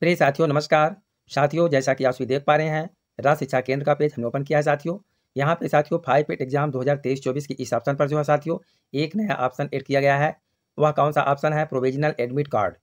प्रिय साथियों नमस्कार साथियों जैसा कि आप सभी देख पा रहे हैं राज्य शिक्षा केंद्र का पेज हमने ओपन किया है साथियों यहाँ पे साथियों फाइव पेट एग्जाम 2023-24 के इस ऑप्शन पर जो है साथियों एक नया ऑप्शन एड किया गया है वह कौन सा ऑप्शन है provisional admit card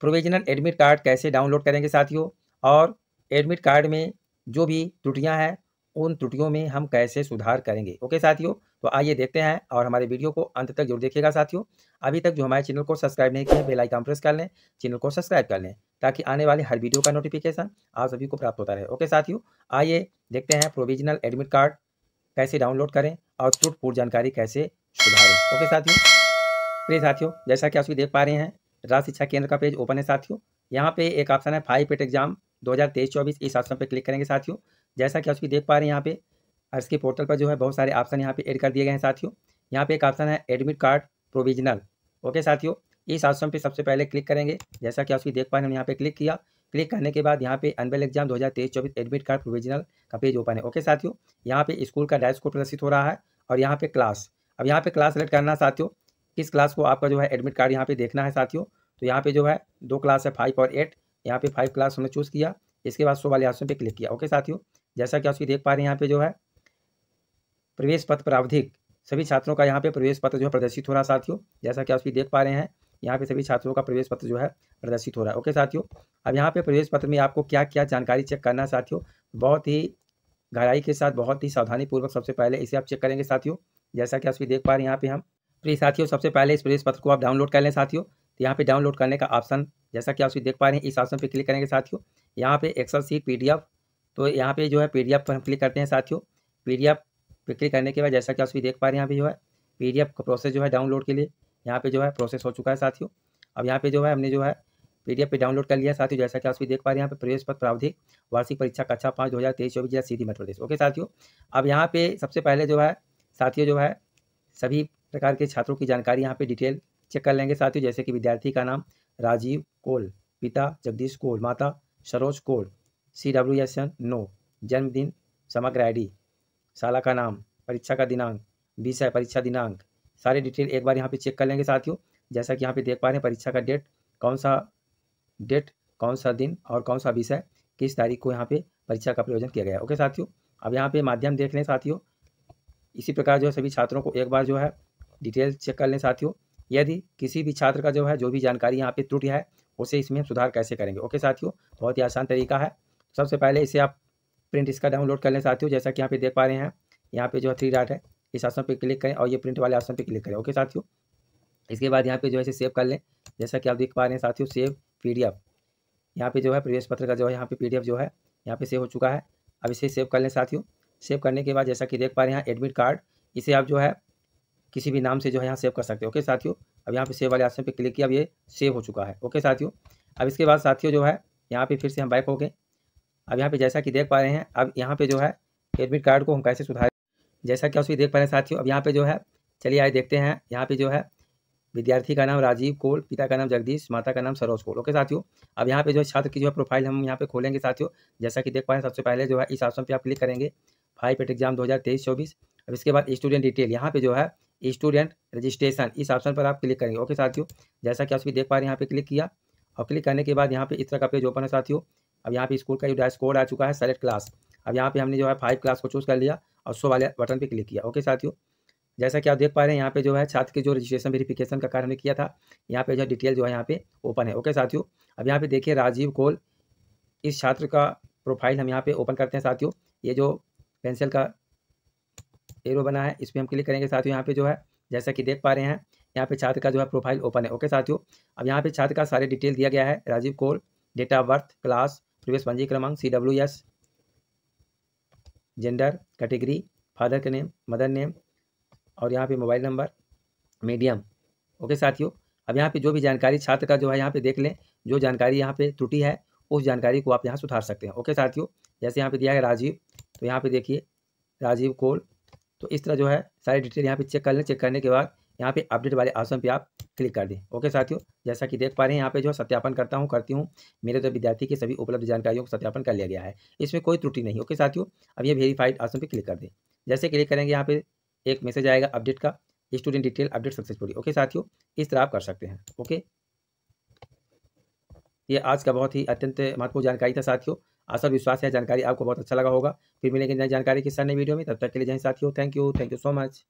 provisional admit card कैसे डाउनलोड करेंगे साथियों और एडमिट कार्ड में जो भी त्रुटियाँ हैं उन त्रुटियों में हम कैसे सुधार करेंगे ओके साथियों तो आइए देखते हैं और हमारे वीडियो को अंत तक जरूर देखिएगा साथियों अभी तक जो हमारे चैनल को सब्सक्राइब नहीं किया बेल आइकन प्रेस कर लें चैनल को सब्सक्राइब कर लें ताकि आने वाले हर वीडियो का नोटिफिकेशन आप सभी को प्राप्त होता रहे ओके साथियों आइए देखते हैं प्रोविजनल एडमिट कार्ड कैसे डाउनलोड करें और त्रुटपूर्ण जानकारी कैसे सुधारें ओके साथियों प्रिय साथियों जैसा कि आप सभी देख पा रहे हैं राज्य शिक्षा केंद्र का पेज ओपन है साथियों यहाँ पे एक ऑप्शन है फाइव पेट एग्जाम 2023-24 इस ऑप्शन पर क्लिक करेंगे साथियों जैसा कि आप देख पा रहे हैं यहाँ पे और के पोर्टल पर जो है बहुत सारे ऑप्शन यहाँ पे ऐड कर दिए गए हैं साथियों यहाँ पे एक ऑप्शन है एडमिट कार्ड प्रोविजनल ओके साथियों इस ऑप्शन पे सबसे पहले क्लिक करेंगे जैसा कि आप देख पा रहे हैं यहाँ पे क्लिक किया क्लिक करने के बाद यहाँ पे अनबेल एग्जाम दो हज़ार तेईस चौबीस एडमिट कार्ड प्रोविजनल का पेज ओपन है ओके साथियों यहाँ पे स्कूल का डैश कोड प्रदर्शित हो रहा है और यहाँ पे क्लास अब यहाँ पे क्लास सेलेक्ट करना साथियों किस क्लास को आपका जो है एडमिट कार्ड यहाँ पे देखना है साथियों तो यहाँ पे जो है दो क्लास है फाइव और एट यहाँ पे फाइव क्लास हमने चूज़ किया इसके बाद सो वाले ऑप्शन पे क्लिक किया ओके साथियों जैसा कि आप देख पा रहे हैं यहाँ पे जो है प्रवेश पत्र प्रावधिक सभी छात्रों का यहाँ पे प्रवेश पत्र जो है प्रदर्शित हो रहा है साथियों जैसा कि आप देख पा रहे हैं यहाँ पे सभी छात्रों का प्रवेश पत्र जो है प्रदर्शित हो रहा है ओके साथियों अब यहाँ पे प्रवेश पत्र में आपको क्या क्या जानकारी चेक करना है साथियों बहुत ही गहराई के साथ बहुत ही सावधानी पूर्वक सबसे पहले इसे आप चेक करेंगे साथियों जैसा कि आप देख पा रहे हैं यहाँ पे हम प्रिय साथियों सबसे पहले इस प्रवेश पत्र को आप डाउनलोड कर लें साथियों तो यहाँ पे डाउनलोड करने का ऑप्शन जैसा कि आप देख पा रहे हैं इस ऑप्शन पे क्लिक करेंगे साथियों यहाँ पे एक्सल सीट पीडीएफ तो यहाँ पे जो है पी पर हम क्लिक करते हैं साथियों पी पे क्लिक करने के बाद जैसा कि आप सभी देख पा रहे हैं यहाँ पे जो है पी का प्रोसेस जो है डाउनलोड के लिए यहाँ पे जो है प्रोसेस हो चुका है साथियों अब यहाँ पे जो है हमने जो है पी पे डाउनलोड कर लिया साथियों जैसा कि आप सभी देख पा रहे हैं यहाँ पर प्रवेश पत्र प्रावधिक वार्षिक परीक्षा कक्षा पाँच दो हज़ार तेईस चौबीस जिला सीधी मध्य प्रदेश ओके साथियों अब यहाँ पे सबसे पहले जो है साथियों जो है सभी प्रकार के छात्रों की जानकारी यहाँ पे डिटेल चेक कर लेंगे साथियों जैसे कि विद्यार्थी का नाम राजीव कोल पिता जगदीश कोल माता Saroj Kol C W S N no जन्मदिन समग्र डी शाला का नाम परीक्षा का दिनांक विषय परीक्षा दिनांक सारे डिटेल एक बार यहाँ पे चेक कर लेंगे साथियों जैसा कि यहाँ पे देख पा रहे हैं परीक्षा का डेट कौन सा डेट कौन सा दिन और कौन सा विषय किस तारीख को यहाँ पे परीक्षा का प्रयोजन किया गया है ओके साथियों अब यहाँ पे माध्यम देख लें साथियों इसी प्रकार जो है सभी छात्रों को एक बार जो है डिटेल चेक कर लें साथियों यदि किसी भी छात्र का जो है जो भी जानकारी यहाँ पे त्रुटि है उसे इसमें सुधार कैसे करेंगे ओके साथियों बहुत ही आसान तरीका है सबसे पहले इसे आप प्रिंट इसका डाउनलोड कर लें साथियों जैसा कि यहाँ पे देख पा रहे हैं यहाँ पे जो है थ्री डाट है इस ऑप्शन पे क्लिक करें और ये प्रिंट वाले ऑप्शन पे क्लिक करें ओके साथियों इसके बाद यहाँ पे जो है इसे सेव कर लें जैसा कि आप देख पा रहे हैं साथियों सेव पी डी यहाँ पे जो है प्रवेश पत्र का जो है यहाँ पे पी जो है यहाँ पे सेव हो चुका है अब इसे सेव कर लें साथियों सेव करने के बाद जैसा कि देख पा रहे हैं एडमिट कार्ड इसे आप जो है किसी भी नाम से जो है यहाँ सेव कर सकते हो ओके साथियों अब यहाँ पे सेव वाले ऑप्शन पे क्लिक किया अब ये सेव हो चुका है ओके साथियों अब इसके बाद साथियों जो है यहाँ पे फिर से हम बैक हो गए अब यहाँ पे जैसा कि देख पा रहे हैं अब यहाँ पे जो है एडमिट कार्ड को हम कैसे सुधार जैसा कि आप देख पा रहे हैं साथियों अब यहाँ पे जो है चलिए आइए देखते हैं यहाँ पे जो है विद्यार्थी का नाम राजीव कोल पिता का नाम जगदीश माता का नाम सरोज कोल ओके साथियों अब यहाँ पे जो है छात्र की जो है प्रोफाइल हम यहाँ पे खोलेंगे साथियों जैसा कि देख पा रहे हैं सबसे पहले जो है इस ऑप्शन पे आप क्लिक करेंगे फाइव पेट एग्जाम दो हजार अब इसके बाद स्टूडेंट डिटेल यहाँ पे जो है स्टूडेंट रजिस्ट्रेशन इस ऑप्शन पर आप क्लिक करेंगे ओके साथियों जैसा कि आप देख पा रहे हैं यहाँ पे क्लिक किया और क्लिक करने के बाद यहाँ पे इस तरह का पेज ओपन है साथियों अब यहाँ पे स्कूल का जो कोड आ चुका है सेलेक्ट क्लास अब यहाँ पे हमने जो है फाइव क्लास को चूज़ कर लिया और सो वाले बटन पे क्लिक किया ओके साथियों जैसा कि आप देख पा रहे हैं यहाँ पे जो है छात्र के जो रजिस्ट्रेशन वेरिफिकेशन का कार्य हमने किया था यहाँ पे जो डिटेल जो है यहाँ पे ओपन है ओके साथियों अब यहाँ पे देखिए राजीव कोल इस छात्र का प्रोफाइल हम यहाँ पे ओपन करते हैं साथियों ये जो पेंसिल का एरो बना है इस पर हम क्लिक करेंगे साथियों यहाँ पे जो है जैसा कि देख पा रहे हैं यहाँ पे छात्र का जो है प्रोफाइल ओपन है ओके साथियों अब यहाँ पे छात्र का सारे डिटेल दिया गया है Rajiv Kol date of birth class प्रवेश पंजी क्रमांक C W S gender category father का नेम मदर नेम और यहाँ पे मोबाइल नंबर मीडियम ओके साथियों अब यहाँ पे जो भी जानकारी छात्र का जो है यहाँ पे देख लें जो जानकारी यहाँ पे त्रुटि है उस जानकारी को आप यहाँ सुधार सकते हैं ओके साथियों जैसे यहाँ पे दिया है राजीव तो यहाँ पे देखिए राजीव कोल तो इस तरह जो है सारी डिटेल यहाँ पे चेक कर लें चेक करने के बाद यहाँ पे अपडेट वाले आसन पे आप क्लिक कर दें ओके साथियों जैसा कि देख पा रहे हैं यहाँ पे जो सत्यापन करता हूँ करती हूँ मेरे तो विद्यार्थी के सभी उपलब्ध जानकारियों को सत्यापन कर लिया गया है इसमें कोई त्रुटि नहीं ओके साथियों अब ये वेरीफाइड ऑप्शन पर क्लिक कर दें जैसे क्लिक करेंगे यहाँ पे एक मैसेज आएगा अपडेट का student detail update successfully okay साथियों इस तरह आप कर सकते हैं ओके ये आज का बहुत ही अत्यंत महत्वपूर्ण जानकारी था साथियों आशा विश्वास है जानकारी आपको बहुत अच्छा लगा होगा फिर मिलेंगे नई जानकारी के साथ नई वीडियो में तब तक के लिए जय साथियों thank you thank you so much